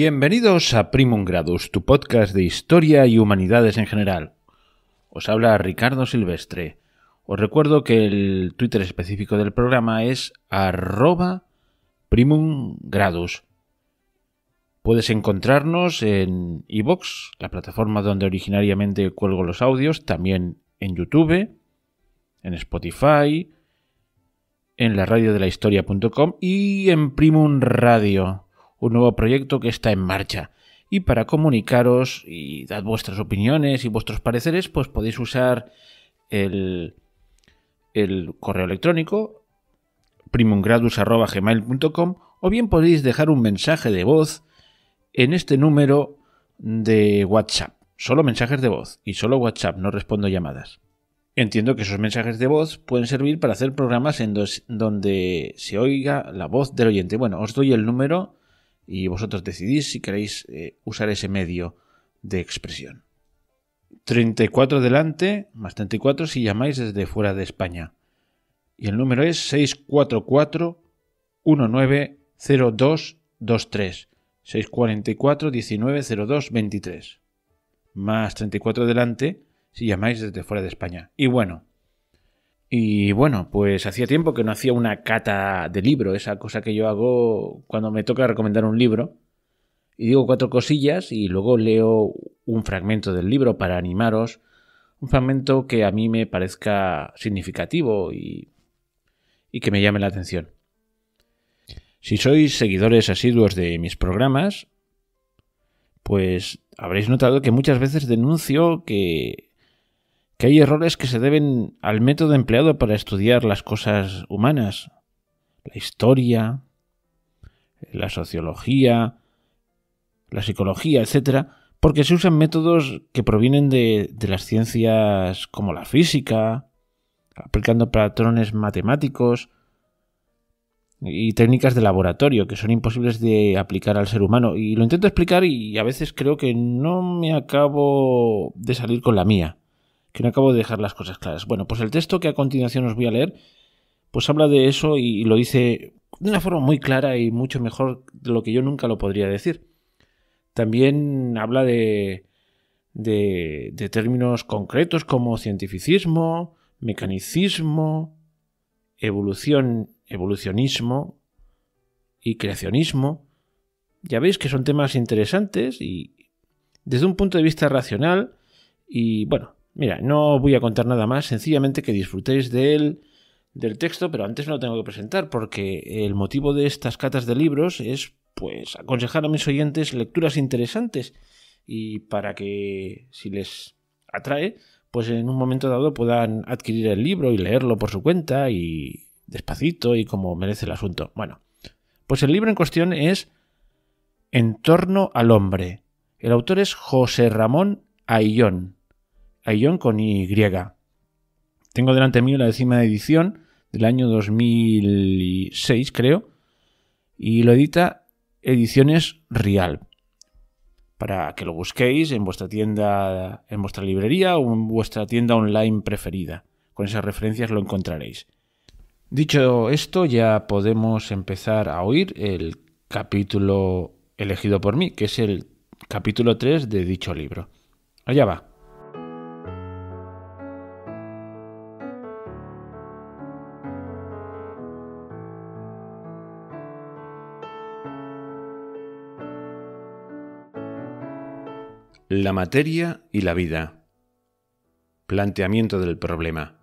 Bienvenidos a Primum Gradus, tu podcast de historia y humanidades en general. Os habla Ricardo Silvestre. Os recuerdo que el Twitter específico del programa es arroba Primum Gradus. Puedes encontrarnos en iVoox, la plataforma donde originariamente cuelgo los audios, también en YouTube, en Spotify, en la radio de la y en Primum Radio un nuevo proyecto que está en marcha. Y para comunicaros y dar vuestras opiniones y vuestros pareceres, pues podéis usar el, el correo electrónico primumgradus.gmail.com o bien podéis dejar un mensaje de voz en este número de WhatsApp. Solo mensajes de voz y solo WhatsApp, no respondo llamadas. Entiendo que esos mensajes de voz pueden servir para hacer programas en donde se oiga la voz del oyente. Bueno, os doy el número y vosotros decidís si queréis eh, usar ese medio de expresión. 34 delante, más 34 si llamáis desde fuera de España. Y el número es 644 190223 644 190223 Más 34 delante si llamáis desde fuera de España. Y bueno, y bueno, pues hacía tiempo que no hacía una cata de libro, esa cosa que yo hago cuando me toca recomendar un libro. Y digo cuatro cosillas y luego leo un fragmento del libro para animaros, un fragmento que a mí me parezca significativo y, y que me llame la atención. Si sois seguidores asiduos de mis programas, pues habréis notado que muchas veces denuncio que que hay errores que se deben al método empleado para estudiar las cosas humanas, la historia, la sociología, la psicología, etc., porque se usan métodos que provienen de, de las ciencias como la física, aplicando patrones matemáticos y técnicas de laboratorio que son imposibles de aplicar al ser humano. Y lo intento explicar y a veces creo que no me acabo de salir con la mía que no acabo de dejar las cosas claras. Bueno, pues el texto que a continuación os voy a leer, pues habla de eso y lo dice de una forma muy clara y mucho mejor de lo que yo nunca lo podría decir. También habla de, de, de términos concretos como cientificismo, mecanicismo, evolución, evolucionismo y creacionismo. Ya veis que son temas interesantes y desde un punto de vista racional y bueno, Mira, no voy a contar nada más, sencillamente que disfrutéis del, del texto, pero antes no lo tengo que presentar porque el motivo de estas catas de libros es pues aconsejar a mis oyentes lecturas interesantes y para que si les atrae, pues en un momento dado puedan adquirir el libro y leerlo por su cuenta y despacito y como merece el asunto. Bueno, pues el libro en cuestión es En torno al hombre. El autor es José Ramón Aillón con Y. Tengo delante mío la décima edición del año 2006, creo, y lo edita Ediciones Real Para que lo busquéis en vuestra tienda, en vuestra librería o en vuestra tienda online preferida. Con esas referencias lo encontraréis. Dicho esto, ya podemos empezar a oír el capítulo elegido por mí, que es el capítulo 3 de dicho libro. Allá va. La materia y la vida. Planteamiento del problema.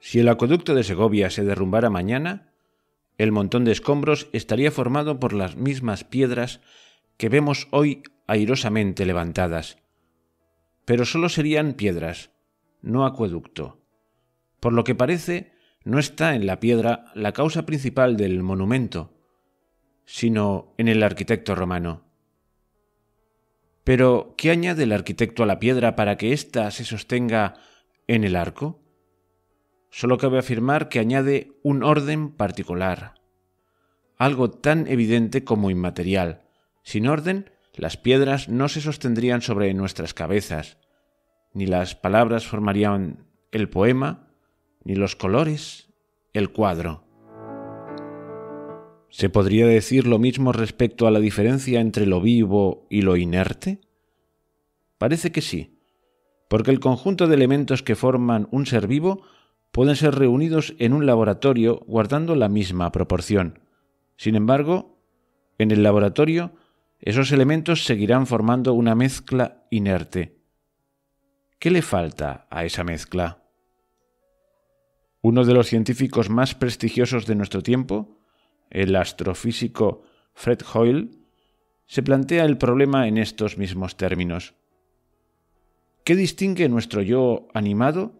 Si el acueducto de Segovia se derrumbara mañana, el montón de escombros estaría formado por las mismas piedras que vemos hoy airosamente levantadas. Pero solo serían piedras, no acueducto. Por lo que parece, no está en la piedra la causa principal del monumento, sino en el arquitecto romano pero, ¿qué añade el arquitecto a la piedra para que ésta se sostenga en el arco? Solo cabe afirmar que añade un orden particular, algo tan evidente como inmaterial. Sin orden, las piedras no se sostendrían sobre nuestras cabezas, ni las palabras formarían el poema, ni los colores el cuadro. ¿Se podría decir lo mismo respecto a la diferencia entre lo vivo y lo inerte? Parece que sí, porque el conjunto de elementos que forman un ser vivo pueden ser reunidos en un laboratorio guardando la misma proporción. Sin embargo, en el laboratorio, esos elementos seguirán formando una mezcla inerte. ¿Qué le falta a esa mezcla? Uno de los científicos más prestigiosos de nuestro tiempo, el astrofísico Fred Hoyle se plantea el problema en estos mismos términos. ¿Qué distingue nuestro yo animado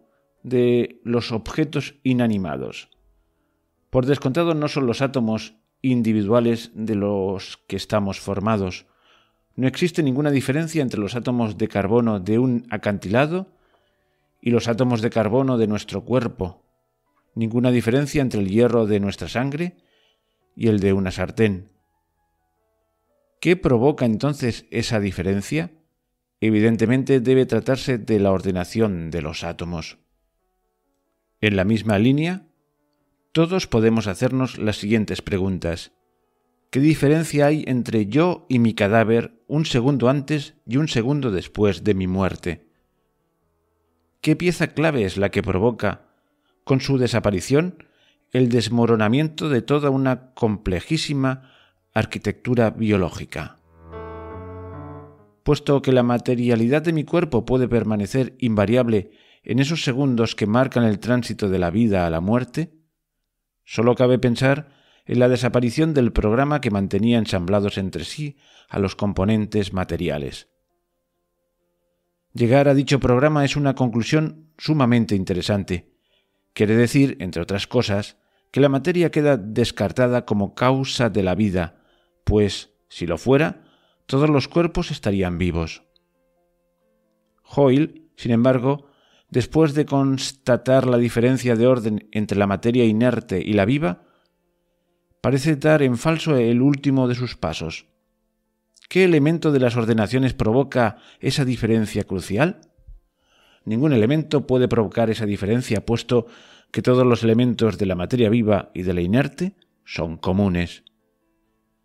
de los objetos inanimados? Por descontado no son los átomos individuales de los que estamos formados. No existe ninguna diferencia entre los átomos de carbono de un acantilado y los átomos de carbono de nuestro cuerpo. Ninguna diferencia entre el hierro de nuestra sangre y el de una sartén. ¿Qué provoca entonces esa diferencia? Evidentemente debe tratarse de la ordenación de los átomos. En la misma línea, todos podemos hacernos las siguientes preguntas. ¿Qué diferencia hay entre yo y mi cadáver un segundo antes y un segundo después de mi muerte? ¿Qué pieza clave es la que provoca, con su desaparición, el desmoronamiento de toda una complejísima arquitectura biológica. Puesto que la materialidad de mi cuerpo puede permanecer invariable en esos segundos que marcan el tránsito de la vida a la muerte, solo cabe pensar en la desaparición del programa que mantenía ensamblados entre sí a los componentes materiales. Llegar a dicho programa es una conclusión sumamente interesante, Quiere decir, entre otras cosas, que la materia queda descartada como causa de la vida, pues, si lo fuera, todos los cuerpos estarían vivos. Hoyle, sin embargo, después de constatar la diferencia de orden entre la materia inerte y la viva, parece dar en falso el último de sus pasos. ¿Qué elemento de las ordenaciones provoca esa diferencia crucial? Ningún elemento puede provocar esa diferencia, puesto que todos los elementos de la materia viva y de la inerte son comunes.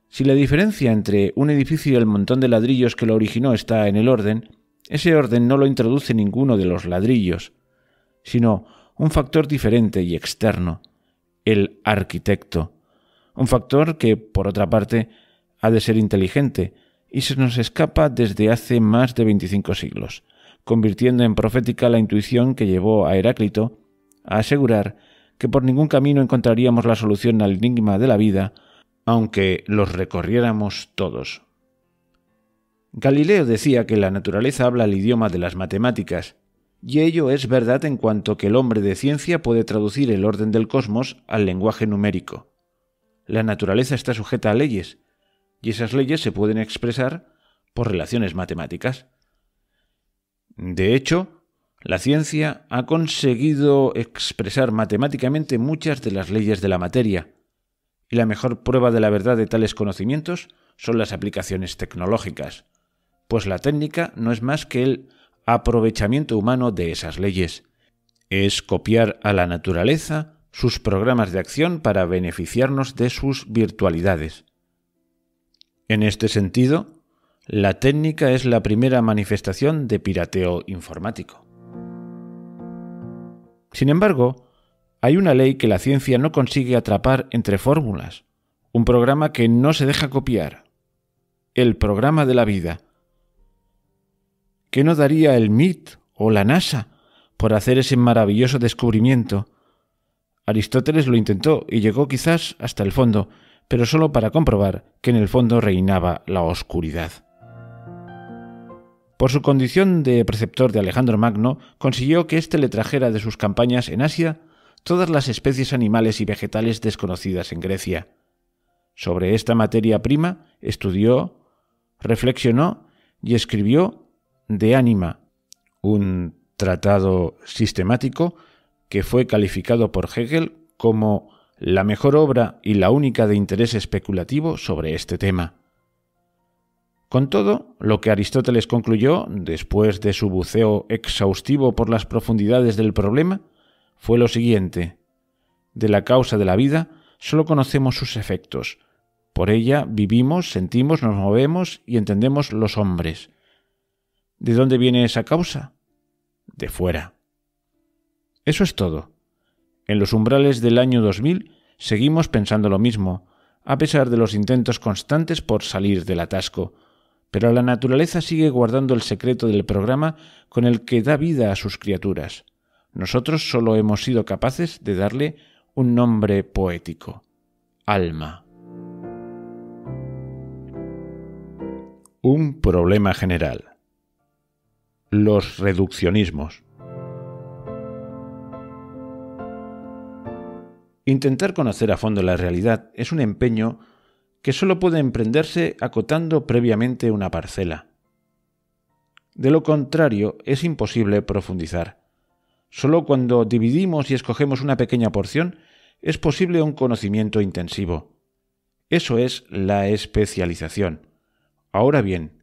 Si la diferencia entre un edificio y el montón de ladrillos que lo originó está en el orden, ese orden no lo introduce ninguno de los ladrillos, sino un factor diferente y externo, el arquitecto, un factor que, por otra parte, ha de ser inteligente y se nos escapa desde hace más de 25 siglos convirtiendo en profética la intuición que llevó a Heráclito a asegurar que por ningún camino encontraríamos la solución al enigma de la vida, aunque los recorriéramos todos. Galileo decía que la naturaleza habla el idioma de las matemáticas, y ello es verdad en cuanto que el hombre de ciencia puede traducir el orden del cosmos al lenguaje numérico. La naturaleza está sujeta a leyes, y esas leyes se pueden expresar por relaciones matemáticas. De hecho, la ciencia ha conseguido expresar matemáticamente muchas de las leyes de la materia, y la mejor prueba de la verdad de tales conocimientos son las aplicaciones tecnológicas, pues la técnica no es más que el aprovechamiento humano de esas leyes. Es copiar a la naturaleza sus programas de acción para beneficiarnos de sus virtualidades. En este sentido, la técnica es la primera manifestación de pirateo informático. Sin embargo, hay una ley que la ciencia no consigue atrapar entre fórmulas, un programa que no se deja copiar, el programa de la vida. ¿Qué no daría el MIT o la NASA por hacer ese maravilloso descubrimiento? Aristóteles lo intentó y llegó quizás hasta el fondo, pero solo para comprobar que en el fondo reinaba la oscuridad. Por su condición de preceptor de Alejandro Magno, consiguió que éste le trajera de sus campañas en Asia todas las especies animales y vegetales desconocidas en Grecia. Sobre esta materia prima estudió, reflexionó y escribió De Anima, un tratado sistemático que fue calificado por Hegel como la mejor obra y la única de interés especulativo sobre este tema. Con todo, lo que Aristóteles concluyó, después de su buceo exhaustivo por las profundidades del problema, fue lo siguiente. De la causa de la vida solo conocemos sus efectos. Por ella vivimos, sentimos, nos movemos y entendemos los hombres. ¿De dónde viene esa causa? De fuera. Eso es todo. En los umbrales del año 2000 seguimos pensando lo mismo, a pesar de los intentos constantes por salir del atasco, pero la naturaleza sigue guardando el secreto del programa con el que da vida a sus criaturas. Nosotros solo hemos sido capaces de darle un nombre poético, alma. Un problema general. Los reduccionismos. Intentar conocer a fondo la realidad es un empeño que sólo puede emprenderse acotando previamente una parcela. De lo contrario, es imposible profundizar. Solo cuando dividimos y escogemos una pequeña porción es posible un conocimiento intensivo. Eso es la especialización. Ahora bien,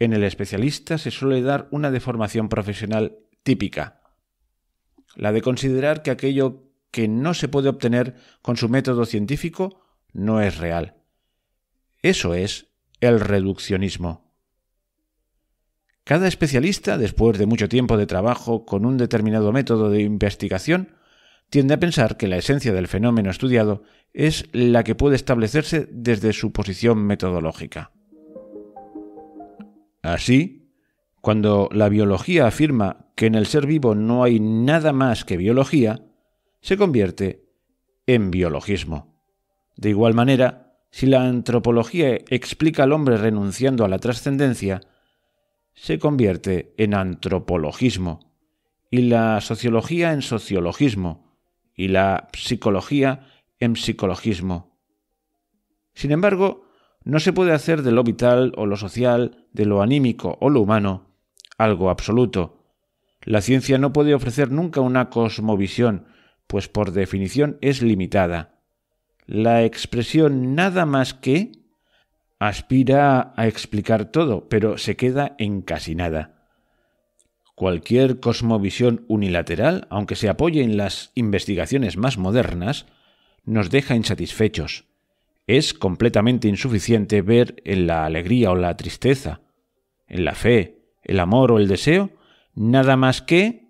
en el especialista se suele dar una deformación profesional típica, la de considerar que aquello que no se puede obtener con su método científico no es real eso es el reduccionismo. Cada especialista, después de mucho tiempo de trabajo con un determinado método de investigación, tiende a pensar que la esencia del fenómeno estudiado es la que puede establecerse desde su posición metodológica. Así, cuando la biología afirma que en el ser vivo no hay nada más que biología, se convierte en biologismo. De igual manera, si la antropología explica al hombre renunciando a la trascendencia, se convierte en antropologismo, y la sociología en sociologismo, y la psicología en psicologismo. Sin embargo, no se puede hacer de lo vital o lo social, de lo anímico o lo humano, algo absoluto. La ciencia no puede ofrecer nunca una cosmovisión, pues por definición es limitada. La expresión nada más que aspira a explicar todo, pero se queda en casi nada. Cualquier cosmovisión unilateral, aunque se apoye en las investigaciones más modernas, nos deja insatisfechos. Es completamente insuficiente ver en la alegría o la tristeza, en la fe, el amor o el deseo, nada más que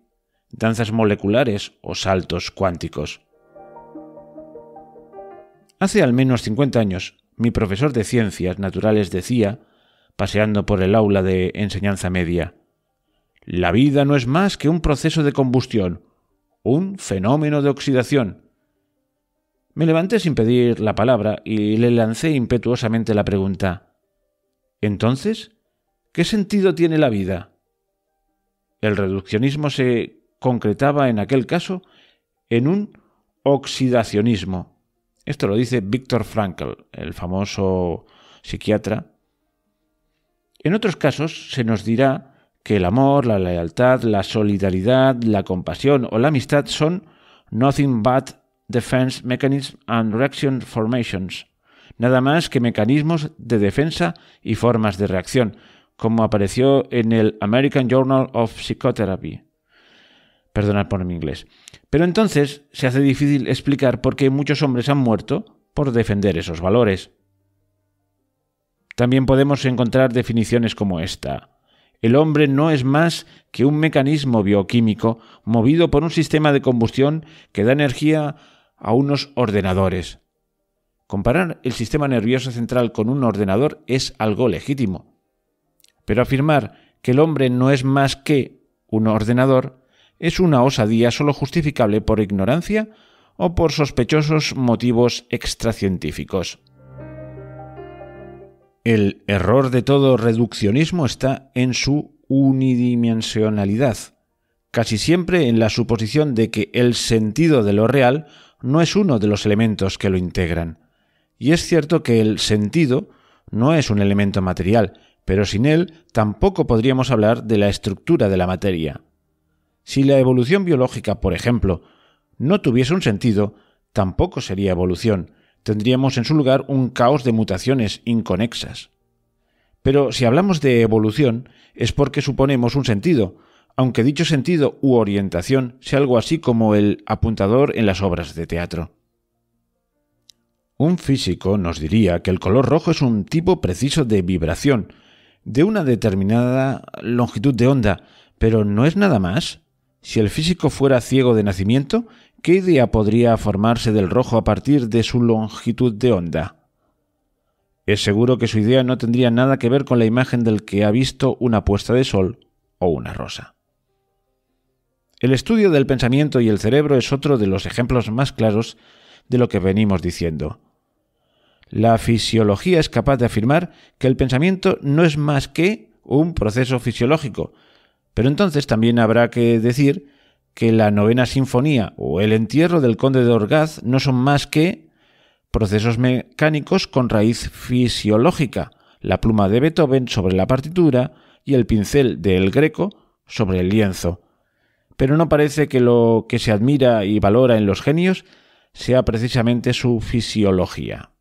danzas moleculares o saltos cuánticos. Hace al menos 50 años, mi profesor de ciencias naturales decía, paseando por el aula de enseñanza media, La vida no es más que un proceso de combustión, un fenómeno de oxidación. Me levanté sin pedir la palabra y le lancé impetuosamente la pregunta. Entonces, ¿qué sentido tiene la vida? El reduccionismo se concretaba en aquel caso en un oxidacionismo esto lo dice Víctor Frankl, el famoso psiquiatra. En otros casos se nos dirá que el amor, la lealtad, la solidaridad, la compasión o la amistad son nothing but defense mechanisms and reaction formations, nada más que mecanismos de defensa y formas de reacción, como apareció en el American Journal of Psychotherapy. Perdonad por mi inglés. Pero entonces se hace difícil explicar por qué muchos hombres han muerto por defender esos valores. También podemos encontrar definiciones como esta. El hombre no es más que un mecanismo bioquímico movido por un sistema de combustión que da energía a unos ordenadores. Comparar el sistema nervioso central con un ordenador es algo legítimo. Pero afirmar que el hombre no es más que un ordenador es una osadía solo justificable por ignorancia o por sospechosos motivos extracientíficos. El error de todo reduccionismo está en su unidimensionalidad, casi siempre en la suposición de que el sentido de lo real no es uno de los elementos que lo integran. Y es cierto que el sentido no es un elemento material, pero sin él tampoco podríamos hablar de la estructura de la materia. Si la evolución biológica, por ejemplo, no tuviese un sentido, tampoco sería evolución, tendríamos en su lugar un caos de mutaciones inconexas. Pero si hablamos de evolución, es porque suponemos un sentido, aunque dicho sentido u orientación sea algo así como el apuntador en las obras de teatro. Un físico nos diría que el color rojo es un tipo preciso de vibración, de una determinada longitud de onda, pero no es nada más. Si el físico fuera ciego de nacimiento, ¿qué idea podría formarse del rojo a partir de su longitud de onda? Es seguro que su idea no tendría nada que ver con la imagen del que ha visto una puesta de sol o una rosa. El estudio del pensamiento y el cerebro es otro de los ejemplos más claros de lo que venimos diciendo. La fisiología es capaz de afirmar que el pensamiento no es más que un proceso fisiológico, pero entonces también habrá que decir que la novena sinfonía o el entierro del conde de Orgaz no son más que procesos mecánicos con raíz fisiológica, la pluma de Beethoven sobre la partitura y el pincel de El Greco sobre el lienzo. Pero no parece que lo que se admira y valora en los genios sea precisamente su fisiología.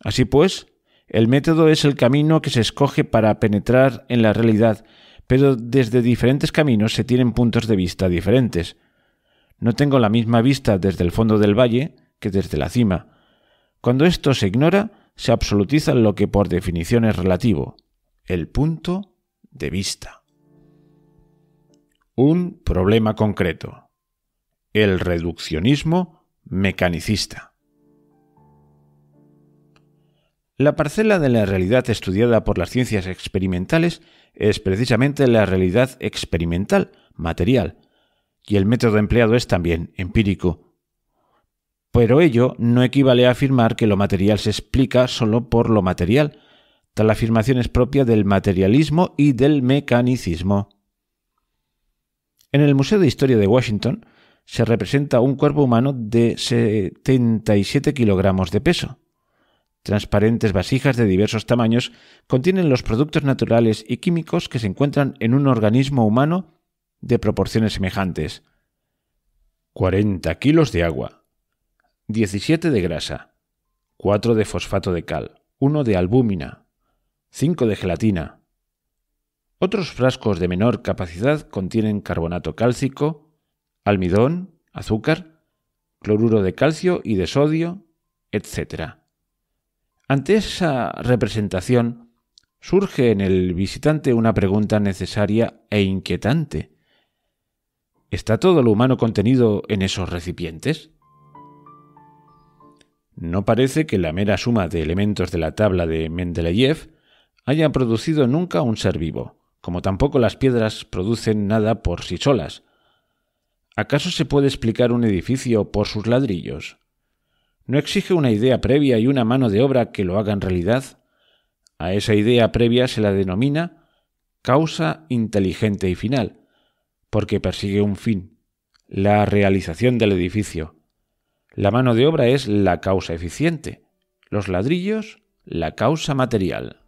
Así pues, el método es el camino que se escoge para penetrar en la realidad pero desde diferentes caminos se tienen puntos de vista diferentes. No tengo la misma vista desde el fondo del valle que desde la cima. Cuando esto se ignora, se absolutiza lo que por definición es relativo, el punto de vista. Un problema concreto. El reduccionismo mecanicista. La parcela de la realidad estudiada por las ciencias experimentales es precisamente la realidad experimental, material, y el método empleado es también empírico. Pero ello no equivale a afirmar que lo material se explica solo por lo material. Tal afirmación es propia del materialismo y del mecanicismo. En el Museo de Historia de Washington se representa un cuerpo humano de 77 kilogramos de peso. Transparentes vasijas de diversos tamaños contienen los productos naturales y químicos que se encuentran en un organismo humano de proporciones semejantes. 40 kilos de agua, 17 de grasa, 4 de fosfato de cal, 1 de albúmina, 5 de gelatina. Otros frascos de menor capacidad contienen carbonato cálcico, almidón, azúcar, cloruro de calcio y de sodio, etc. Ante esa representación, surge en el visitante una pregunta necesaria e inquietante. ¿Está todo lo humano contenido en esos recipientes? No parece que la mera suma de elementos de la tabla de Mendeleev haya producido nunca un ser vivo, como tampoco las piedras producen nada por sí solas. ¿Acaso se puede explicar un edificio por sus ladrillos? ¿No exige una idea previa y una mano de obra que lo haga en realidad? A esa idea previa se la denomina causa inteligente y final, porque persigue un fin, la realización del edificio. La mano de obra es la causa eficiente, los ladrillos la causa material.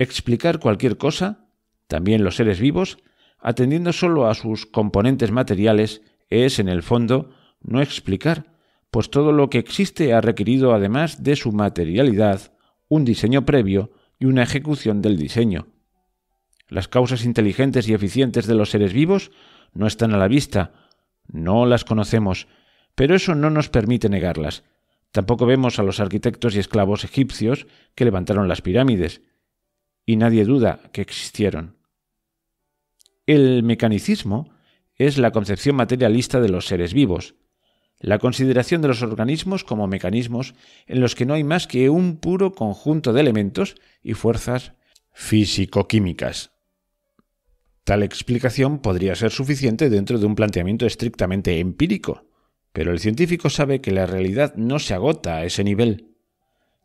Explicar cualquier cosa, también los seres vivos, atendiendo solo a sus componentes materiales, es en el fondo no explicar, pues todo lo que existe ha requerido, además de su materialidad, un diseño previo y una ejecución del diseño. Las causas inteligentes y eficientes de los seres vivos no están a la vista, no las conocemos, pero eso no nos permite negarlas. Tampoco vemos a los arquitectos y esclavos egipcios que levantaron las pirámides, y nadie duda que existieron. El mecanicismo es la concepción materialista de los seres vivos, la consideración de los organismos como mecanismos en los que no hay más que un puro conjunto de elementos y fuerzas físico-químicas. Tal explicación podría ser suficiente dentro de un planteamiento estrictamente empírico, pero el científico sabe que la realidad no se agota a ese nivel.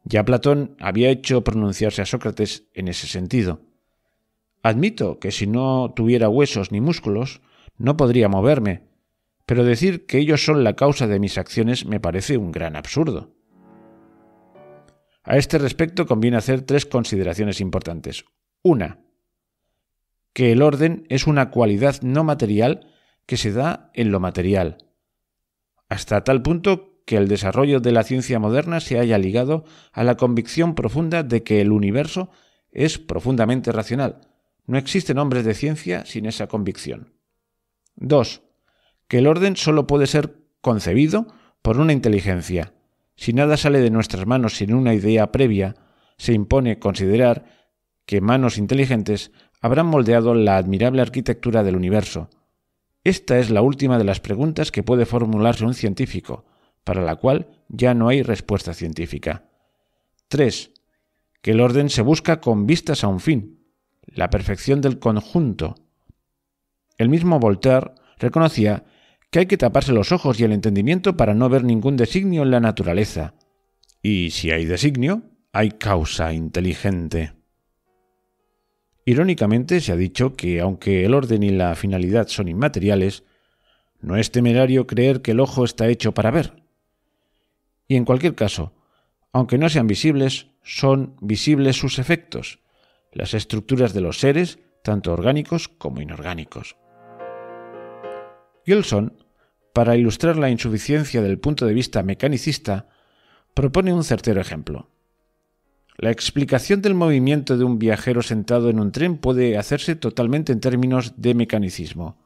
Ya Platón había hecho pronunciarse a Sócrates en ese sentido. Admito que si no tuviera huesos ni músculos, no podría moverme, pero decir que ellos son la causa de mis acciones me parece un gran absurdo. A este respecto conviene hacer tres consideraciones importantes. Una, que el orden es una cualidad no material que se da en lo material, hasta tal punto que el desarrollo de la ciencia moderna se haya ligado a la convicción profunda de que el universo es profundamente racional. No existen hombres de ciencia sin esa convicción. Dos, que el orden solo puede ser concebido por una inteligencia. Si nada sale de nuestras manos sin una idea previa, se impone considerar que manos inteligentes habrán moldeado la admirable arquitectura del universo. Esta es la última de las preguntas que puede formularse un científico, para la cual ya no hay respuesta científica. 3. Que el orden se busca con vistas a un fin, la perfección del conjunto. El mismo Voltaire reconocía que hay que taparse los ojos y el entendimiento para no ver ningún designio en la naturaleza. Y si hay designio, hay causa inteligente. Irónicamente se ha dicho que aunque el orden y la finalidad son inmateriales, no es temerario creer que el ojo está hecho para ver. Y en cualquier caso, aunque no sean visibles, son visibles sus efectos, las estructuras de los seres, tanto orgánicos como inorgánicos. Gilson, para ilustrar la insuficiencia del punto de vista mecanicista, propone un certero ejemplo. La explicación del movimiento de un viajero sentado en un tren puede hacerse totalmente en términos de mecanicismo.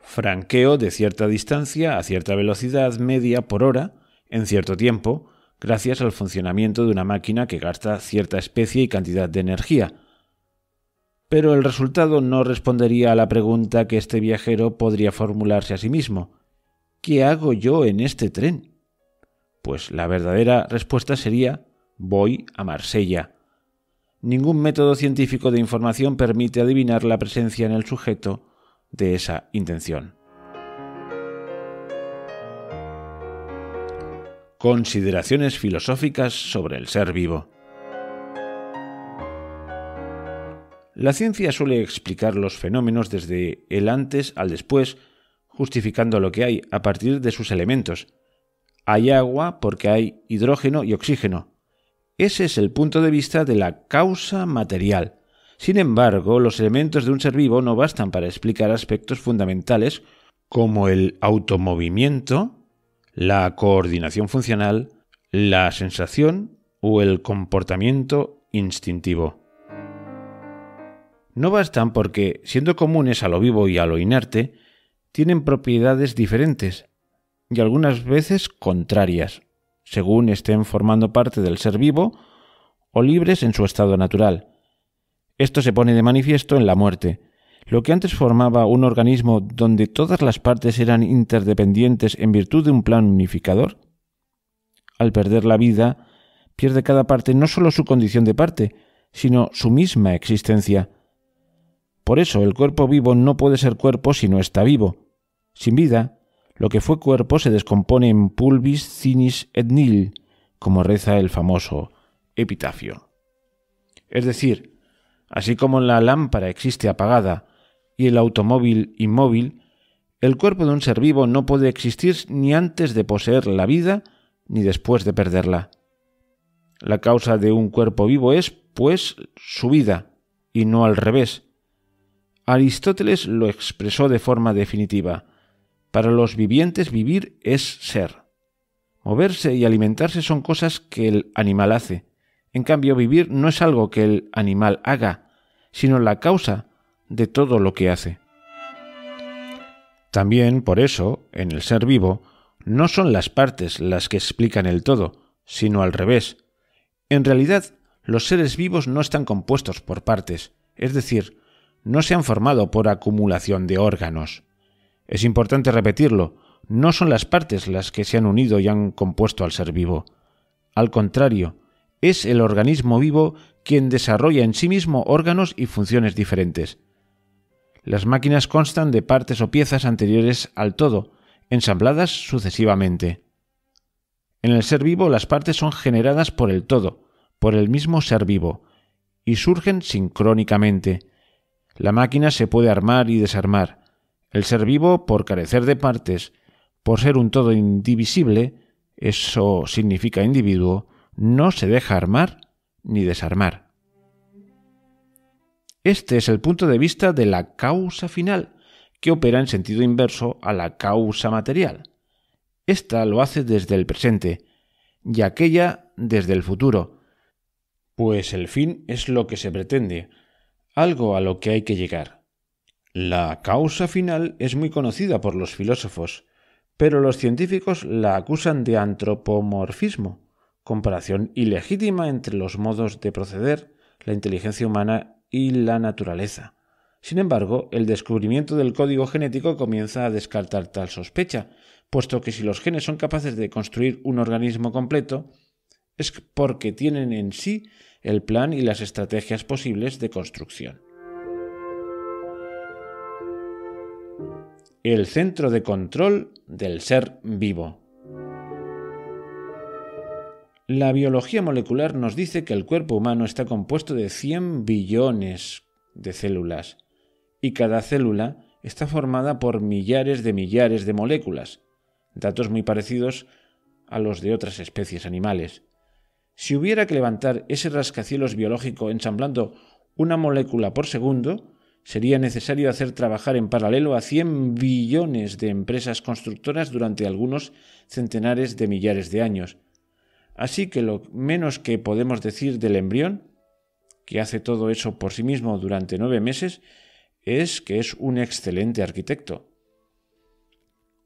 Franqueo de cierta distancia a cierta velocidad media por hora en cierto tiempo, gracias al funcionamiento de una máquina que gasta cierta especie y cantidad de energía, pero el resultado no respondería a la pregunta que este viajero podría formularse a sí mismo. ¿Qué hago yo en este tren? Pues la verdadera respuesta sería voy a Marsella. Ningún método científico de información permite adivinar la presencia en el sujeto de esa intención. Consideraciones filosóficas sobre el ser vivo. La ciencia suele explicar los fenómenos desde el antes al después, justificando lo que hay a partir de sus elementos. Hay agua porque hay hidrógeno y oxígeno. Ese es el punto de vista de la causa material. Sin embargo, los elementos de un ser vivo no bastan para explicar aspectos fundamentales como el automovimiento, la coordinación funcional, la sensación o el comportamiento instintivo. No bastan porque, siendo comunes a lo vivo y a lo inerte, tienen propiedades diferentes y algunas veces contrarias, según estén formando parte del ser vivo o libres en su estado natural. Esto se pone de manifiesto en la muerte. Lo que antes formaba un organismo donde todas las partes eran interdependientes en virtud de un plan unificador, al perder la vida, pierde cada parte no solo su condición de parte, sino su misma existencia por eso el cuerpo vivo no puede ser cuerpo si no está vivo. Sin vida, lo que fue cuerpo se descompone en pulvis cinis et nil, como reza el famoso epitafio. Es decir, así como la lámpara existe apagada y el automóvil inmóvil, el cuerpo de un ser vivo no puede existir ni antes de poseer la vida ni después de perderla. La causa de un cuerpo vivo es, pues, su vida, y no al revés, Aristóteles lo expresó de forma definitiva. Para los vivientes vivir es ser. Moverse y alimentarse son cosas que el animal hace. En cambio, vivir no es algo que el animal haga, sino la causa de todo lo que hace. También, por eso, en el ser vivo, no son las partes las que explican el todo, sino al revés. En realidad, los seres vivos no están compuestos por partes, es decir, no se han formado por acumulación de órganos. Es importante repetirlo, no son las partes las que se han unido y han compuesto al ser vivo. Al contrario, es el organismo vivo quien desarrolla en sí mismo órganos y funciones diferentes. Las máquinas constan de partes o piezas anteriores al todo, ensambladas sucesivamente. En el ser vivo las partes son generadas por el todo, por el mismo ser vivo, y surgen sincrónicamente, la máquina se puede armar y desarmar. El ser vivo, por carecer de partes, por ser un todo indivisible, eso significa individuo, no se deja armar ni desarmar. Este es el punto de vista de la causa final, que opera en sentido inverso a la causa material. Esta lo hace desde el presente y aquella desde el futuro, pues el fin es lo que se pretende, algo a lo que hay que llegar. La causa final es muy conocida por los filósofos, pero los científicos la acusan de antropomorfismo, comparación ilegítima entre los modos de proceder, la inteligencia humana y la naturaleza. Sin embargo, el descubrimiento del código genético comienza a descartar tal sospecha, puesto que si los genes son capaces de construir un organismo completo, es porque tienen en sí el plan y las estrategias posibles de construcción. El centro de control del ser vivo. La biología molecular nos dice que el cuerpo humano está compuesto de 100 billones de células y cada célula está formada por millares de millares de moléculas, datos muy parecidos a los de otras especies animales. Si hubiera que levantar ese rascacielos biológico ensamblando una molécula por segundo, sería necesario hacer trabajar en paralelo a 100 billones de empresas constructoras durante algunos centenares de millares de años. Así que lo menos que podemos decir del embrión, que hace todo eso por sí mismo durante nueve meses, es que es un excelente arquitecto.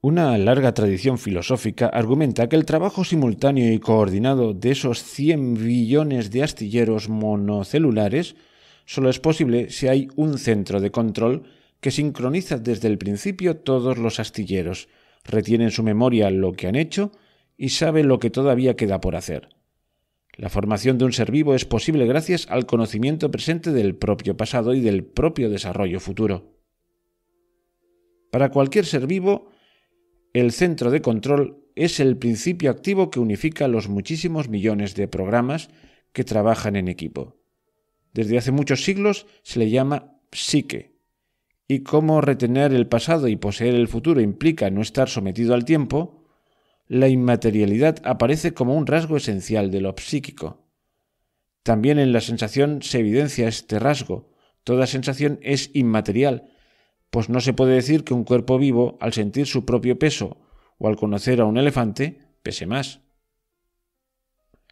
Una larga tradición filosófica argumenta que el trabajo simultáneo y coordinado de esos 100 billones de astilleros monocelulares solo es posible si hay un centro de control que sincroniza desde el principio todos los astilleros, retiene en su memoria lo que han hecho y sabe lo que todavía queda por hacer. La formación de un ser vivo es posible gracias al conocimiento presente del propio pasado y del propio desarrollo futuro. Para cualquier ser vivo, el centro de control es el principio activo que unifica los muchísimos millones de programas que trabajan en equipo. Desde hace muchos siglos se le llama psique. Y como retener el pasado y poseer el futuro implica no estar sometido al tiempo, la inmaterialidad aparece como un rasgo esencial de lo psíquico. También en la sensación se evidencia este rasgo. Toda sensación es inmaterial, pues no se puede decir que un cuerpo vivo, al sentir su propio peso o al conocer a un elefante, pese más.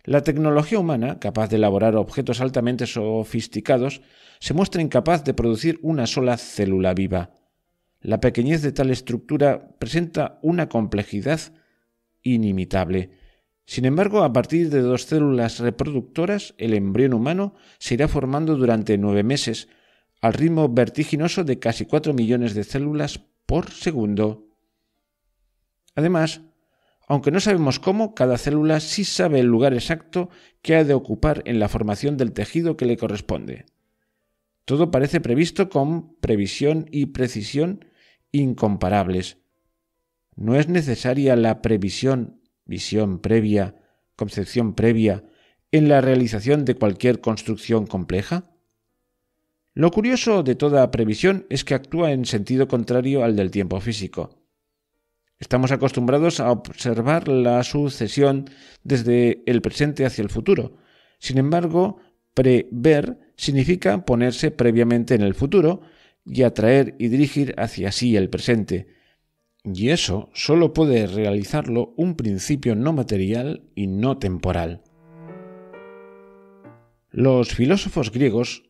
La tecnología humana, capaz de elaborar objetos altamente sofisticados, se muestra incapaz de producir una sola célula viva. La pequeñez de tal estructura presenta una complejidad inimitable. Sin embargo, a partir de dos células reproductoras, el embrión humano se irá formando durante nueve meses, al ritmo vertiginoso de casi 4 millones de células por segundo. Además, aunque no sabemos cómo, cada célula sí sabe el lugar exacto que ha de ocupar en la formación del tejido que le corresponde. Todo parece previsto con previsión y precisión incomparables. No es necesaria la previsión, visión previa, concepción previa en la realización de cualquier construcción compleja. Lo curioso de toda previsión es que actúa en sentido contrario al del tiempo físico. Estamos acostumbrados a observar la sucesión desde el presente hacia el futuro. Sin embargo, prever significa ponerse previamente en el futuro y atraer y dirigir hacia sí el presente. Y eso solo puede realizarlo un principio no material y no temporal. Los filósofos griegos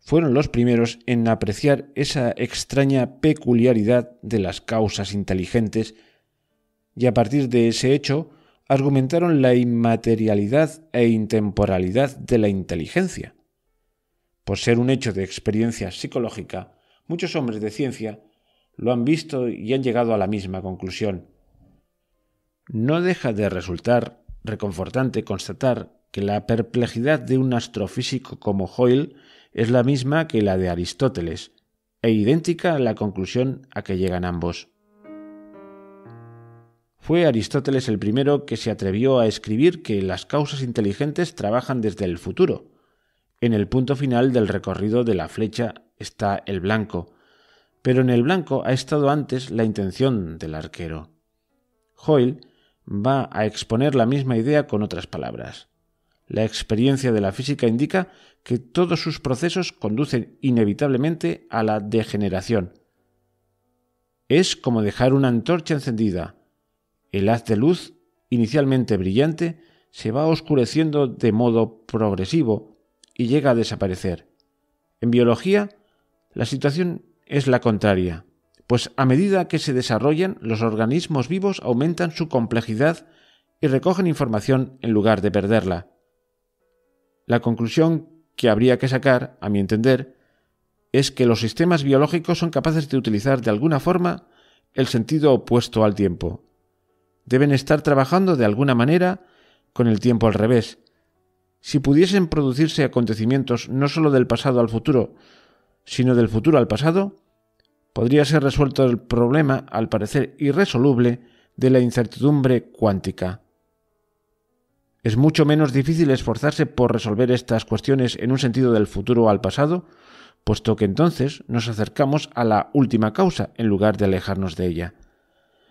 fueron los primeros en apreciar esa extraña peculiaridad de las causas inteligentes y a partir de ese hecho argumentaron la inmaterialidad e intemporalidad de la inteligencia. Por ser un hecho de experiencia psicológica, muchos hombres de ciencia lo han visto y han llegado a la misma conclusión. No deja de resultar reconfortante constatar que la perplejidad de un astrofísico como Hoyle es la misma que la de Aristóteles, e idéntica a la conclusión a que llegan ambos. Fue Aristóteles el primero que se atrevió a escribir que las causas inteligentes trabajan desde el futuro. En el punto final del recorrido de la flecha está el blanco, pero en el blanco ha estado antes la intención del arquero. Hoyle va a exponer la misma idea con otras palabras. La experiencia de la física indica que todos sus procesos conducen inevitablemente a la degeneración. Es como dejar una antorcha encendida. El haz de luz, inicialmente brillante, se va oscureciendo de modo progresivo y llega a desaparecer. En biología, la situación es la contraria, pues a medida que se desarrollan, los organismos vivos aumentan su complejidad y recogen información en lugar de perderla. La conclusión que habría que sacar, a mi entender, es que los sistemas biológicos son capaces de utilizar de alguna forma el sentido opuesto al tiempo. Deben estar trabajando de alguna manera con el tiempo al revés. Si pudiesen producirse acontecimientos no sólo del pasado al futuro, sino del futuro al pasado, podría ser resuelto el problema, al parecer irresoluble, de la incertidumbre cuántica. Es mucho menos difícil esforzarse por resolver estas cuestiones en un sentido del futuro al pasado, puesto que entonces nos acercamos a la última causa en lugar de alejarnos de ella.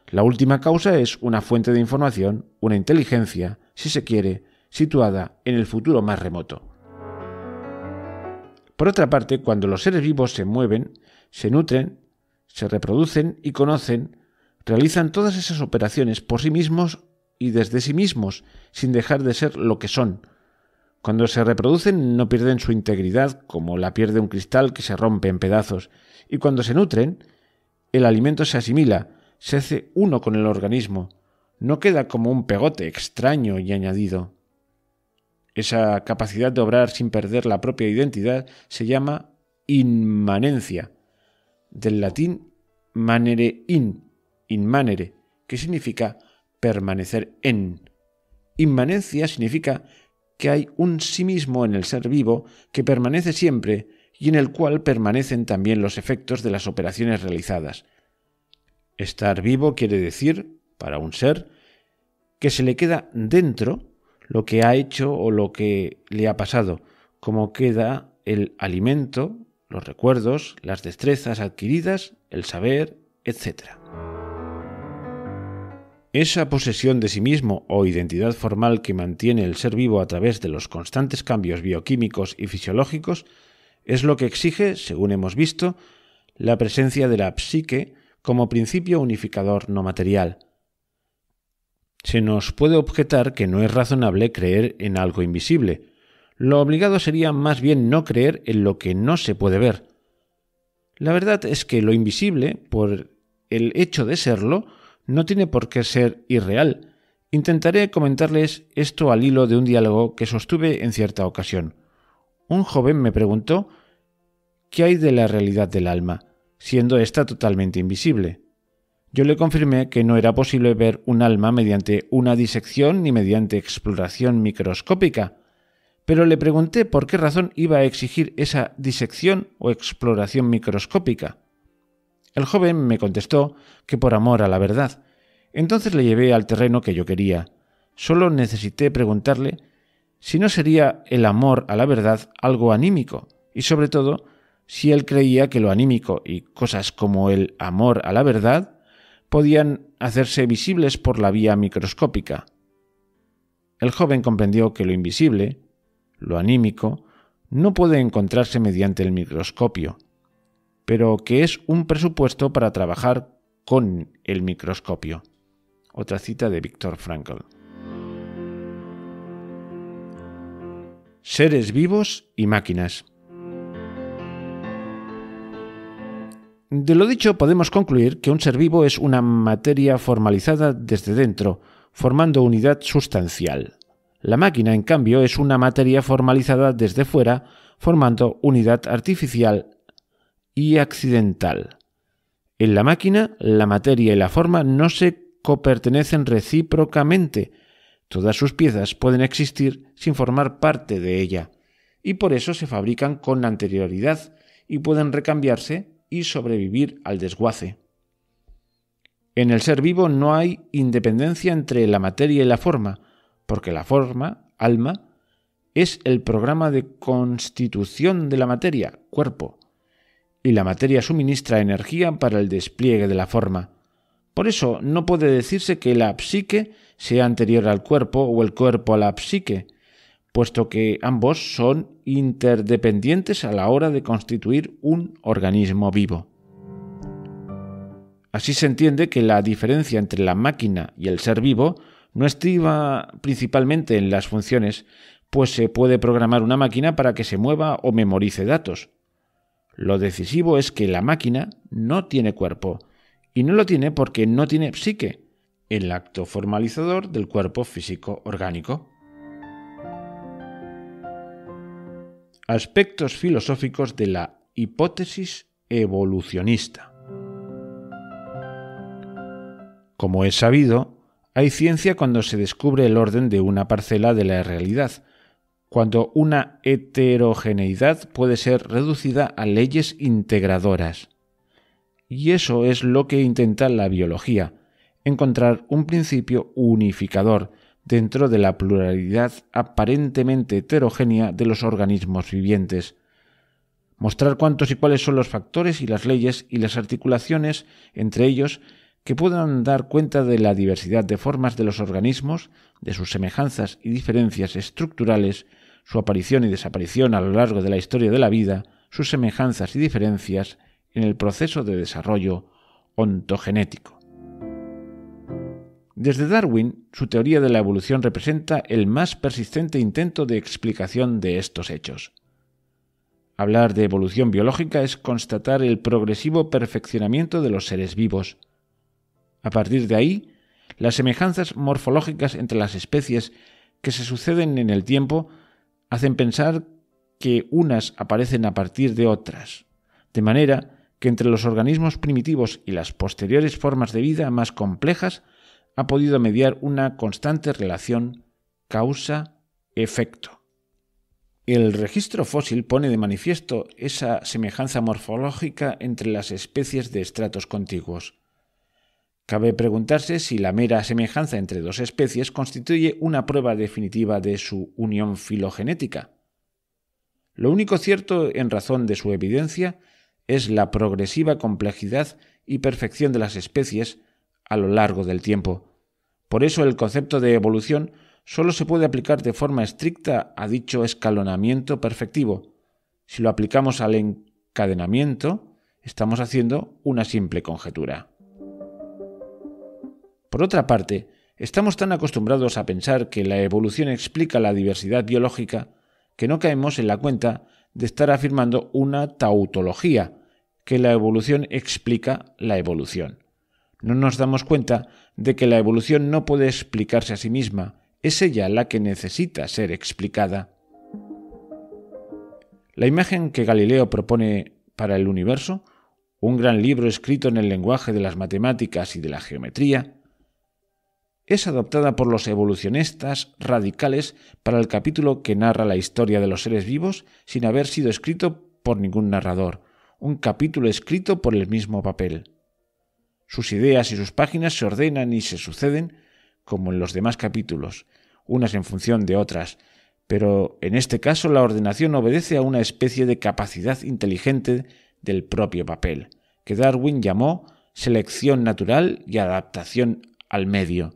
La última causa es una fuente de información, una inteligencia, si se quiere, situada en el futuro más remoto. Por otra parte, cuando los seres vivos se mueven, se nutren, se reproducen y conocen, realizan todas esas operaciones por sí mismos y desde sí mismos, sin dejar de ser lo que son. Cuando se reproducen no pierden su integridad como la pierde un cristal que se rompe en pedazos, y cuando se nutren, el alimento se asimila, se hace uno con el organismo, no queda como un pegote extraño y añadido. Esa capacidad de obrar sin perder la propia identidad se llama inmanencia, del latín manere in, inmanere, que significa permanecer en. Inmanencia significa que hay un sí mismo en el ser vivo que permanece siempre y en el cual permanecen también los efectos de las operaciones realizadas. Estar vivo quiere decir, para un ser, que se le queda dentro lo que ha hecho o lo que le ha pasado, como queda el alimento, los recuerdos, las destrezas adquiridas, el saber, etc. Esa posesión de sí mismo o identidad formal que mantiene el ser vivo a través de los constantes cambios bioquímicos y fisiológicos es lo que exige, según hemos visto, la presencia de la psique como principio unificador no material. Se nos puede objetar que no es razonable creer en algo invisible. Lo obligado sería más bien no creer en lo que no se puede ver. La verdad es que lo invisible, por el hecho de serlo, no tiene por qué ser irreal. Intentaré comentarles esto al hilo de un diálogo que sostuve en cierta ocasión. Un joven me preguntó ¿qué hay de la realidad del alma, siendo ésta totalmente invisible? Yo le confirmé que no era posible ver un alma mediante una disección ni mediante exploración microscópica, pero le pregunté por qué razón iba a exigir esa disección o exploración microscópica. El joven me contestó que por amor a la verdad. Entonces le llevé al terreno que yo quería. Solo necesité preguntarle si no sería el amor a la verdad algo anímico, y sobre todo si él creía que lo anímico y cosas como el amor a la verdad podían hacerse visibles por la vía microscópica. El joven comprendió que lo invisible, lo anímico, no puede encontrarse mediante el microscopio, pero que es un presupuesto para trabajar con el microscopio. Otra cita de Víctor Frankl. Seres vivos y máquinas. De lo dicho podemos concluir que un ser vivo es una materia formalizada desde dentro, formando unidad sustancial. La máquina, en cambio, es una materia formalizada desde fuera, formando unidad artificial y accidental. En la máquina, la materia y la forma no se copertenecen recíprocamente. Todas sus piezas pueden existir sin formar parte de ella, y por eso se fabrican con anterioridad y pueden recambiarse y sobrevivir al desguace. En el ser vivo no hay independencia entre la materia y la forma, porque la forma, alma, es el programa de constitución de la materia, cuerpo, y la materia suministra energía para el despliegue de la forma. Por eso no puede decirse que la psique sea anterior al cuerpo o el cuerpo a la psique, puesto que ambos son interdependientes a la hora de constituir un organismo vivo. Así se entiende que la diferencia entre la máquina y el ser vivo no estriba principalmente en las funciones, pues se puede programar una máquina para que se mueva o memorice datos, lo decisivo es que la máquina no tiene cuerpo, y no lo tiene porque no tiene psique, el acto formalizador del cuerpo físico orgánico. Aspectos filosóficos de la hipótesis evolucionista. Como es sabido, hay ciencia cuando se descubre el orden de una parcela de la realidad, cuando una heterogeneidad puede ser reducida a leyes integradoras. Y eso es lo que intenta la biología, encontrar un principio unificador dentro de la pluralidad aparentemente heterogénea de los organismos vivientes, mostrar cuántos y cuáles son los factores y las leyes y las articulaciones entre ellos que puedan dar cuenta de la diversidad de formas de los organismos, de sus semejanzas y diferencias estructurales, su aparición y desaparición a lo largo de la historia de la vida, sus semejanzas y diferencias en el proceso de desarrollo ontogenético. Desde Darwin, su teoría de la evolución representa el más persistente intento de explicación de estos hechos. Hablar de evolución biológica es constatar el progresivo perfeccionamiento de los seres vivos. A partir de ahí, las semejanzas morfológicas entre las especies que se suceden en el tiempo hacen pensar que unas aparecen a partir de otras, de manera que entre los organismos primitivos y las posteriores formas de vida más complejas ha podido mediar una constante relación causa-efecto. El registro fósil pone de manifiesto esa semejanza morfológica entre las especies de estratos contiguos. Cabe preguntarse si la mera semejanza entre dos especies constituye una prueba definitiva de su unión filogenética. Lo único cierto en razón de su evidencia es la progresiva complejidad y perfección de las especies a lo largo del tiempo. Por eso el concepto de evolución solo se puede aplicar de forma estricta a dicho escalonamiento perfectivo. Si lo aplicamos al encadenamiento, estamos haciendo una simple conjetura. Por otra parte, estamos tan acostumbrados a pensar que la evolución explica la diversidad biológica que no caemos en la cuenta de estar afirmando una tautología, que la evolución explica la evolución. No nos damos cuenta de que la evolución no puede explicarse a sí misma, es ella la que necesita ser explicada. La imagen que Galileo propone para el universo, un gran libro escrito en el lenguaje de las matemáticas y de la geometría, es adoptada por los evolucionistas radicales para el capítulo que narra la historia de los seres vivos sin haber sido escrito por ningún narrador, un capítulo escrito por el mismo papel. Sus ideas y sus páginas se ordenan y se suceden como en los demás capítulos, unas en función de otras, pero en este caso la ordenación obedece a una especie de capacidad inteligente del propio papel, que Darwin llamó selección natural y adaptación al medio,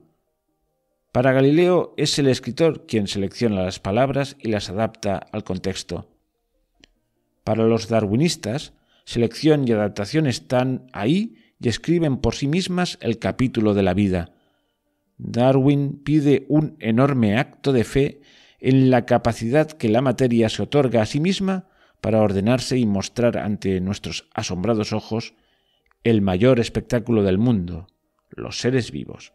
para Galileo es el escritor quien selecciona las palabras y las adapta al contexto. Para los darwinistas, selección y adaptación están ahí y escriben por sí mismas el capítulo de la vida. Darwin pide un enorme acto de fe en la capacidad que la materia se otorga a sí misma para ordenarse y mostrar ante nuestros asombrados ojos el mayor espectáculo del mundo, los seres vivos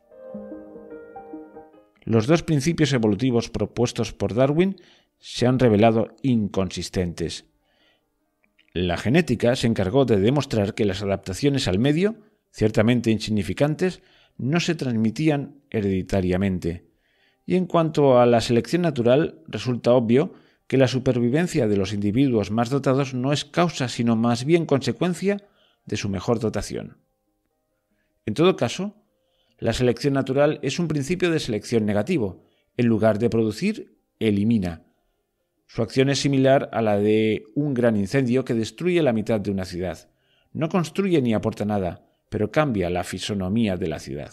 los dos principios evolutivos propuestos por Darwin se han revelado inconsistentes. La genética se encargó de demostrar que las adaptaciones al medio, ciertamente insignificantes, no se transmitían hereditariamente. Y en cuanto a la selección natural, resulta obvio que la supervivencia de los individuos más dotados no es causa, sino más bien consecuencia de su mejor dotación. En todo caso, la selección natural es un principio de selección negativo. En lugar de producir, elimina. Su acción es similar a la de un gran incendio que destruye la mitad de una ciudad. No construye ni aporta nada, pero cambia la fisonomía de la ciudad.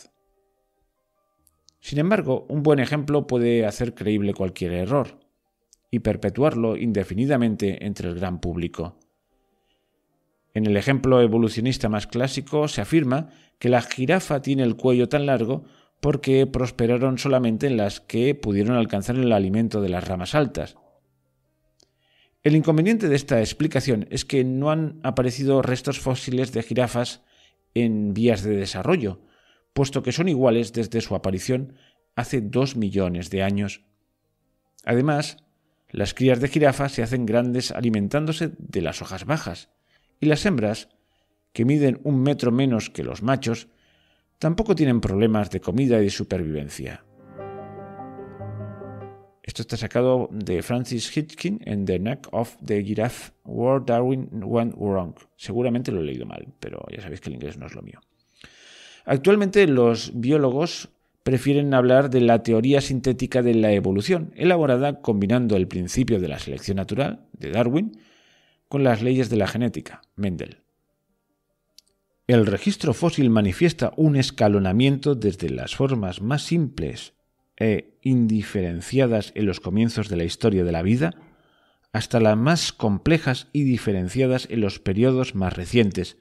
Sin embargo, un buen ejemplo puede hacer creíble cualquier error y perpetuarlo indefinidamente entre el gran público. En el ejemplo evolucionista más clásico se afirma que la jirafa tiene el cuello tan largo porque prosperaron solamente en las que pudieron alcanzar el alimento de las ramas altas. El inconveniente de esta explicación es que no han aparecido restos fósiles de jirafas en vías de desarrollo, puesto que son iguales desde su aparición hace dos millones de años. Además, las crías de jirafa se hacen grandes alimentándose de las hojas bajas, y las hembras que miden un metro menos que los machos, tampoco tienen problemas de comida y de supervivencia. Esto está sacado de Francis Hitchkin en The Neck of the Giraffe, Where Darwin Went Wrong. Seguramente lo he leído mal, pero ya sabéis que el inglés no es lo mío. Actualmente los biólogos prefieren hablar de la teoría sintética de la evolución, elaborada combinando el principio de la selección natural de Darwin con las leyes de la genética, Mendel. El registro fósil manifiesta un escalonamiento desde las formas más simples e indiferenciadas en los comienzos de la historia de la vida hasta las más complejas y diferenciadas en los periodos más recientes.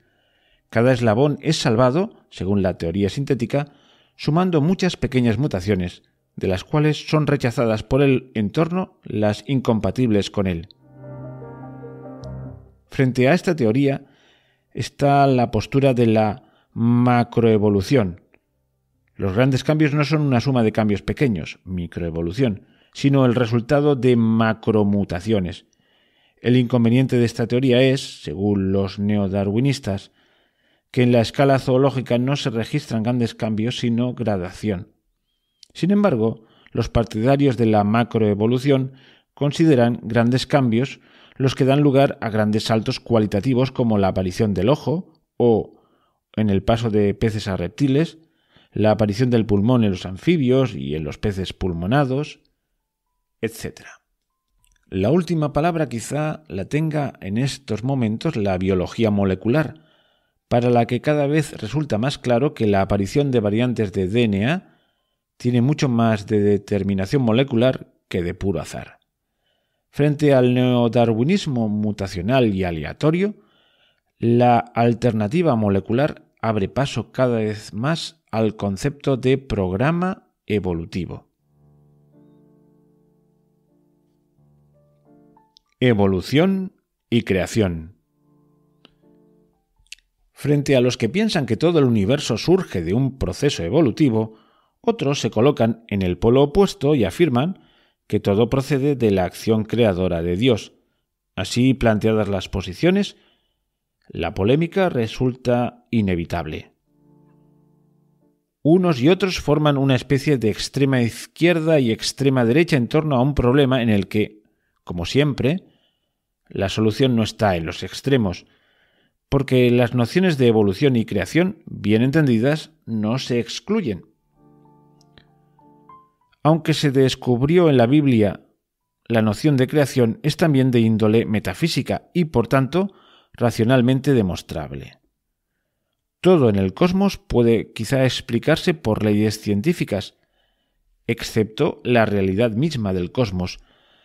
Cada eslabón es salvado, según la teoría sintética, sumando muchas pequeñas mutaciones, de las cuales son rechazadas por el entorno las incompatibles con él. Frente a esta teoría, está la postura de la macroevolución. Los grandes cambios no son una suma de cambios pequeños, microevolución, sino el resultado de macromutaciones. El inconveniente de esta teoría es, según los neodarwinistas, que en la escala zoológica no se registran grandes cambios sino gradación. Sin embargo, los partidarios de la macroevolución consideran grandes cambios los que dan lugar a grandes saltos cualitativos como la aparición del ojo o, en el paso de peces a reptiles, la aparición del pulmón en los anfibios y en los peces pulmonados, etc. La última palabra quizá la tenga en estos momentos la biología molecular, para la que cada vez resulta más claro que la aparición de variantes de DNA tiene mucho más de determinación molecular que de puro azar. Frente al neodarwinismo mutacional y aleatorio, la alternativa molecular abre paso cada vez más al concepto de programa evolutivo. Evolución y creación. Frente a los que piensan que todo el universo surge de un proceso evolutivo, otros se colocan en el polo opuesto y afirman que todo procede de la acción creadora de Dios. Así planteadas las posiciones, la polémica resulta inevitable. Unos y otros forman una especie de extrema izquierda y extrema derecha en torno a un problema en el que, como siempre, la solución no está en los extremos, porque las nociones de evolución y creación, bien entendidas, no se excluyen aunque se descubrió en la Biblia la noción de creación es también de índole metafísica y, por tanto, racionalmente demostrable. Todo en el cosmos puede quizá explicarse por leyes científicas, excepto la realidad misma del cosmos.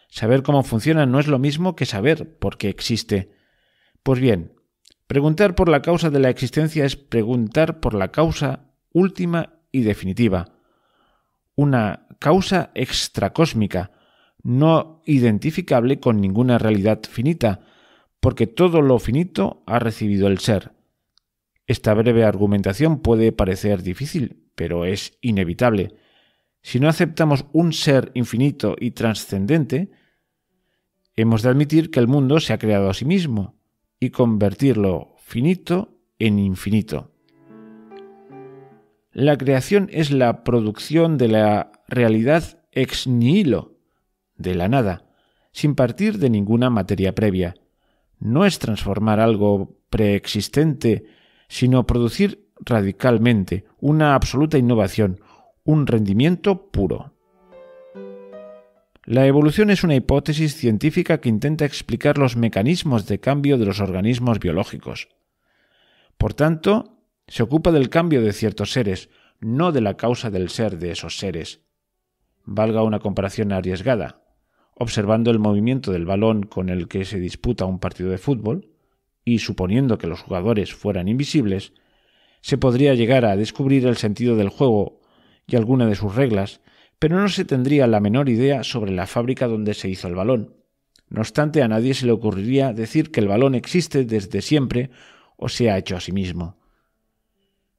Saber cómo funciona no es lo mismo que saber por qué existe. Pues bien, preguntar por la causa de la existencia es preguntar por la causa última y definitiva. Una causa extracósmica, no identificable con ninguna realidad finita, porque todo lo finito ha recibido el ser. Esta breve argumentación puede parecer difícil, pero es inevitable. Si no aceptamos un ser infinito y trascendente, hemos de admitir que el mundo se ha creado a sí mismo y convertirlo finito en infinito. La creación es la producción de la realidad ex nihilo, de la nada, sin partir de ninguna materia previa. No es transformar algo preexistente, sino producir radicalmente una absoluta innovación, un rendimiento puro. La evolución es una hipótesis científica que intenta explicar los mecanismos de cambio de los organismos biológicos. Por tanto, se ocupa del cambio de ciertos seres, no de la causa del ser de esos seres valga una comparación arriesgada, observando el movimiento del balón con el que se disputa un partido de fútbol, y suponiendo que los jugadores fueran invisibles, se podría llegar a descubrir el sentido del juego y alguna de sus reglas, pero no se tendría la menor idea sobre la fábrica donde se hizo el balón. No obstante, a nadie se le ocurriría decir que el balón existe desde siempre o se ha hecho a sí mismo.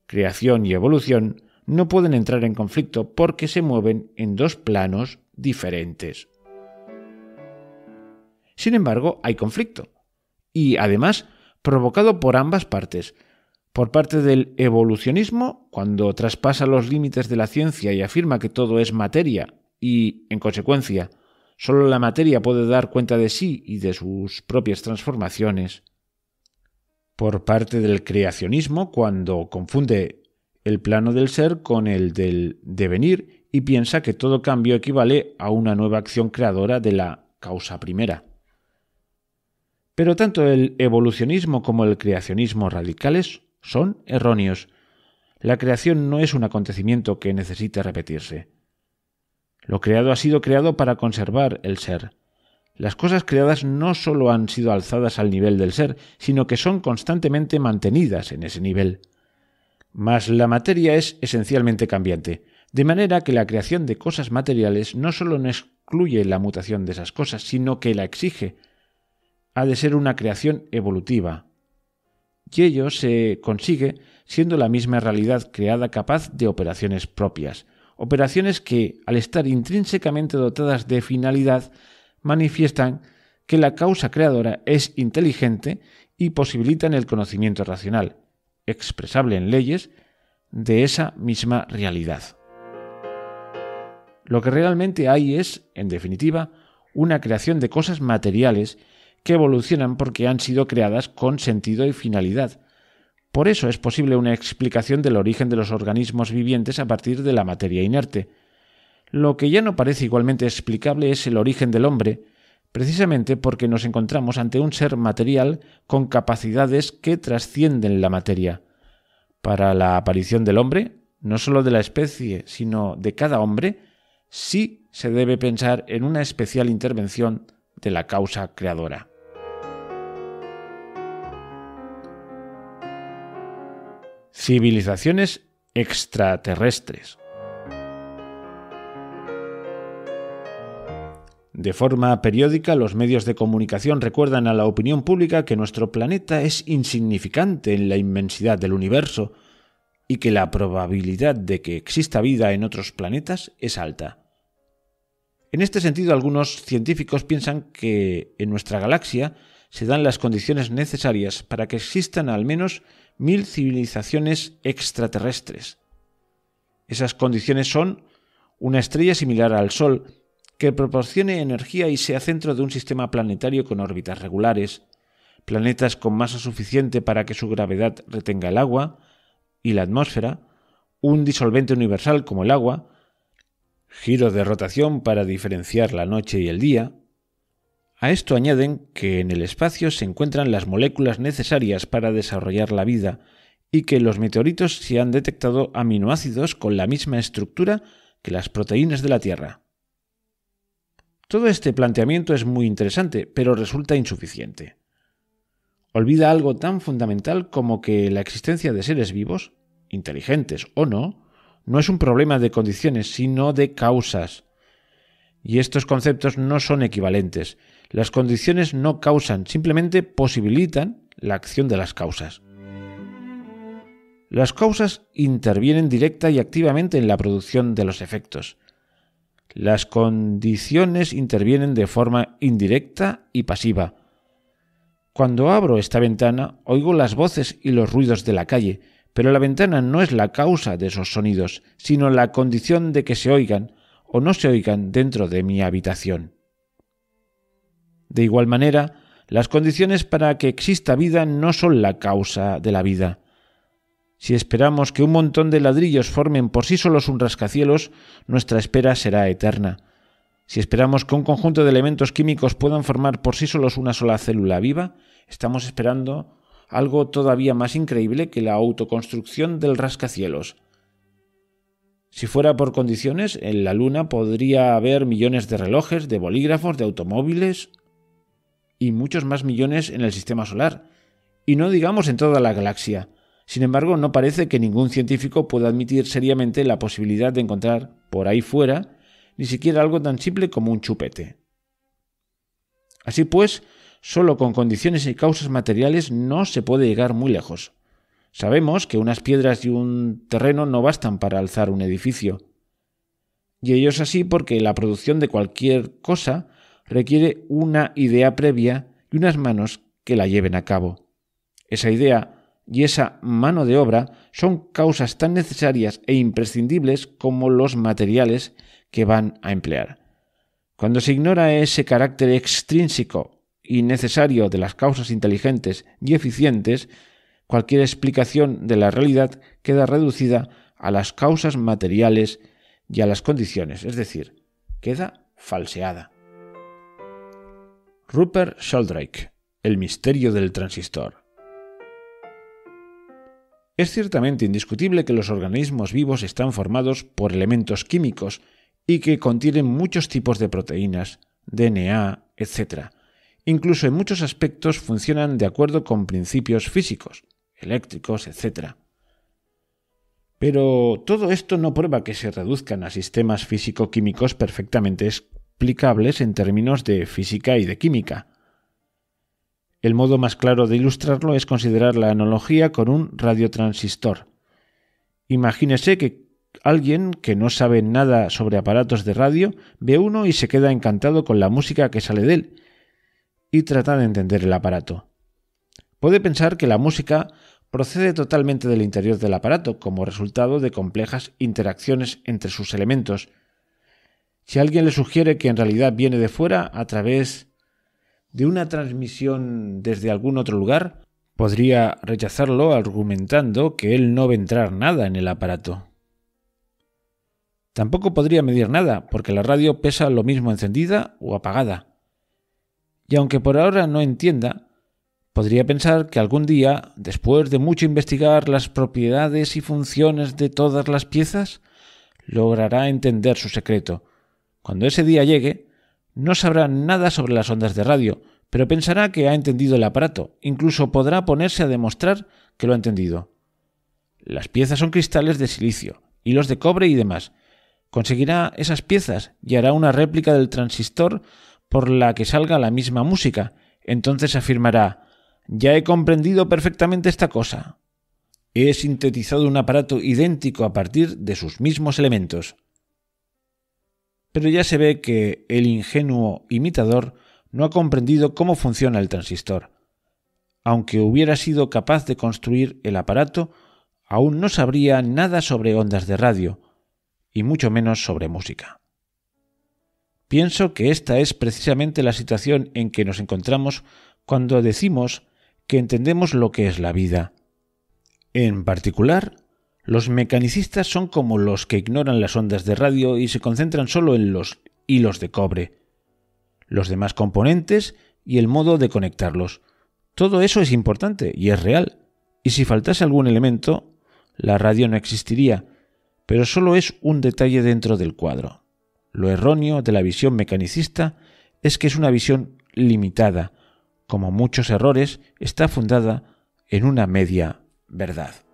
Creación y evolución no pueden entrar en conflicto porque se mueven en dos planos diferentes. Sin embargo, hay conflicto, y además provocado por ambas partes, por parte del evolucionismo, cuando traspasa los límites de la ciencia y afirma que todo es materia y, en consecuencia, solo la materia puede dar cuenta de sí y de sus propias transformaciones, por parte del creacionismo, cuando confunde el plano del ser con el del devenir y piensa que todo cambio equivale a una nueva acción creadora de la causa primera. Pero tanto el evolucionismo como el creacionismo radicales son erróneos. La creación no es un acontecimiento que necesite repetirse. Lo creado ha sido creado para conservar el ser. Las cosas creadas no solo han sido alzadas al nivel del ser, sino que son constantemente mantenidas en ese nivel mas la materia es esencialmente cambiante, de manera que la creación de cosas materiales no solo no excluye la mutación de esas cosas, sino que la exige. Ha de ser una creación evolutiva. Y ello se consigue siendo la misma realidad creada capaz de operaciones propias, operaciones que, al estar intrínsecamente dotadas de finalidad, manifiestan que la causa creadora es inteligente y posibilitan el conocimiento racional, expresable en leyes, de esa misma realidad. Lo que realmente hay es, en definitiva, una creación de cosas materiales que evolucionan porque han sido creadas con sentido y finalidad. Por eso es posible una explicación del origen de los organismos vivientes a partir de la materia inerte. Lo que ya no parece igualmente explicable es el origen del hombre, precisamente porque nos encontramos ante un ser material con capacidades que trascienden la materia. Para la aparición del hombre, no solo de la especie, sino de cada hombre, sí se debe pensar en una especial intervención de la causa creadora. Civilizaciones extraterrestres. De forma periódica, los medios de comunicación recuerdan a la opinión pública que nuestro planeta es insignificante en la inmensidad del universo y que la probabilidad de que exista vida en otros planetas es alta. En este sentido, algunos científicos piensan que en nuestra galaxia se dan las condiciones necesarias para que existan al menos mil civilizaciones extraterrestres. Esas condiciones son una estrella similar al Sol, que proporcione energía y sea centro de un sistema planetario con órbitas regulares, planetas con masa suficiente para que su gravedad retenga el agua y la atmósfera, un disolvente universal como el agua, giro de rotación para diferenciar la noche y el día. A esto añaden que en el espacio se encuentran las moléculas necesarias para desarrollar la vida y que en los meteoritos se han detectado aminoácidos con la misma estructura que las proteínas de la Tierra. Todo este planteamiento es muy interesante, pero resulta insuficiente. Olvida algo tan fundamental como que la existencia de seres vivos, inteligentes o no, no es un problema de condiciones, sino de causas. Y estos conceptos no son equivalentes. Las condiciones no causan, simplemente posibilitan la acción de las causas. Las causas intervienen directa y activamente en la producción de los efectos. Las condiciones intervienen de forma indirecta y pasiva. Cuando abro esta ventana oigo las voces y los ruidos de la calle, pero la ventana no es la causa de esos sonidos, sino la condición de que se oigan o no se oigan dentro de mi habitación. De igual manera, las condiciones para que exista vida no son la causa de la vida, si esperamos que un montón de ladrillos formen por sí solos un rascacielos, nuestra espera será eterna. Si esperamos que un conjunto de elementos químicos puedan formar por sí solos una sola célula viva, estamos esperando algo todavía más increíble que la autoconstrucción del rascacielos. Si fuera por condiciones, en la Luna podría haber millones de relojes, de bolígrafos, de automóviles y muchos más millones en el sistema solar, y no digamos en toda la galaxia. Sin embargo, no parece que ningún científico pueda admitir seriamente la posibilidad de encontrar por ahí fuera ni siquiera algo tan simple como un chupete. Así pues, solo con condiciones y causas materiales no se puede llegar muy lejos. Sabemos que unas piedras y un terreno no bastan para alzar un edificio. Y ello es así porque la producción de cualquier cosa requiere una idea previa y unas manos que la lleven a cabo. Esa idea y esa mano de obra son causas tan necesarias e imprescindibles como los materiales que van a emplear. Cuando se ignora ese carácter extrínseco y necesario de las causas inteligentes y eficientes, cualquier explicación de la realidad queda reducida a las causas materiales y a las condiciones, es decir, queda falseada. Rupert Sheldrake, El misterio del transistor. Es ciertamente indiscutible que los organismos vivos están formados por elementos químicos y que contienen muchos tipos de proteínas, DNA, etc. Incluso en muchos aspectos funcionan de acuerdo con principios físicos, eléctricos, etc. Pero todo esto no prueba que se reduzcan a sistemas físico-químicos perfectamente explicables en términos de física y de química. El modo más claro de ilustrarlo es considerar la analogía con un radiotransistor. Imagínese que alguien que no sabe nada sobre aparatos de radio ve uno y se queda encantado con la música que sale de él y trata de entender el aparato. Puede pensar que la música procede totalmente del interior del aparato como resultado de complejas interacciones entre sus elementos. Si alguien le sugiere que en realidad viene de fuera a través de una transmisión desde algún otro lugar, podría rechazarlo argumentando que él no ve entrar nada en el aparato. Tampoco podría medir nada, porque la radio pesa lo mismo encendida o apagada. Y aunque por ahora no entienda, podría pensar que algún día, después de mucho investigar las propiedades y funciones de todas las piezas, logrará entender su secreto. Cuando ese día llegue, no sabrá nada sobre las ondas de radio, pero pensará que ha entendido el aparato, incluso podrá ponerse a demostrar que lo ha entendido. Las piezas son cristales de silicio, hilos de cobre y demás. Conseguirá esas piezas y hará una réplica del transistor por la que salga la misma música. Entonces afirmará, ya he comprendido perfectamente esta cosa. He sintetizado un aparato idéntico a partir de sus mismos elementos pero ya se ve que el ingenuo imitador no ha comprendido cómo funciona el transistor. Aunque hubiera sido capaz de construir el aparato, aún no sabría nada sobre ondas de radio, y mucho menos sobre música. Pienso que esta es precisamente la situación en que nos encontramos cuando decimos que entendemos lo que es la vida, en particular los mecanicistas son como los que ignoran las ondas de radio y se concentran solo en los hilos de cobre, los demás componentes y el modo de conectarlos. Todo eso es importante y es real. Y si faltase algún elemento, la radio no existiría, pero solo es un detalle dentro del cuadro. Lo erróneo de la visión mecanicista es que es una visión limitada, como muchos errores, está fundada en una media verdad.